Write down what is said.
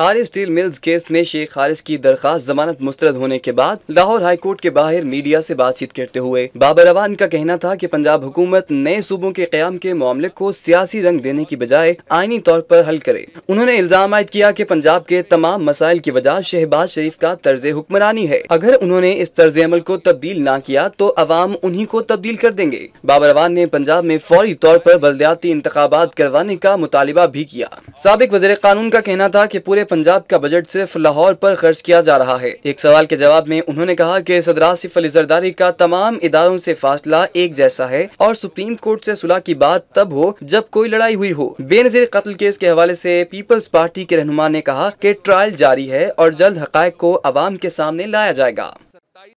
Haris steel mills case में शेख हारिस की दरखास्त जमानत मुस्तरद होने के बाद लाहौर हाईकोर्ट के बाहर मीडिया से बातचीत करते हुए बाबर अवान का कहना था कि पंजाब हुकूमत नए सूबों के क्याम के मामले को सियासी रंग देने की बजाय आईनी तौर पर हल करे उन्होंने इल्जाम आयद किया कि पंजाब के तमाम मसाइल की वजह शहबाज शरीफ का तर्ज हुक्मरानी है अगर उन्होंने इस तर्ज अमल को तब्दील न किया तो अवाम उन्हीं को तब्दील कर देंगे बाबर अवान ने पंजाब में फौरी तौर पर बलदयाती इंतबात करवाने का मुतालबा भी किया सबक वजीर कानून का कहना था की पूरे पंजाब का बजट सिर्फ लाहौर पर खर्च किया जा रहा है एक सवाल के जवाब में उन्होंने कहा कि सदर आसिफ अली जरदारी का तमाम इदारों से फासला एक जैसा है और सुप्रीम कोर्ट से सुलह की बात तब हो जब कोई लड़ाई हुई हो बेनजीर कत्ल केस के हवाले से पीपल्स पार्टी के रहनुमा ने कहा कि ट्रायल जारी है और जल्द हक को आवाम के सामने लाया जाएगा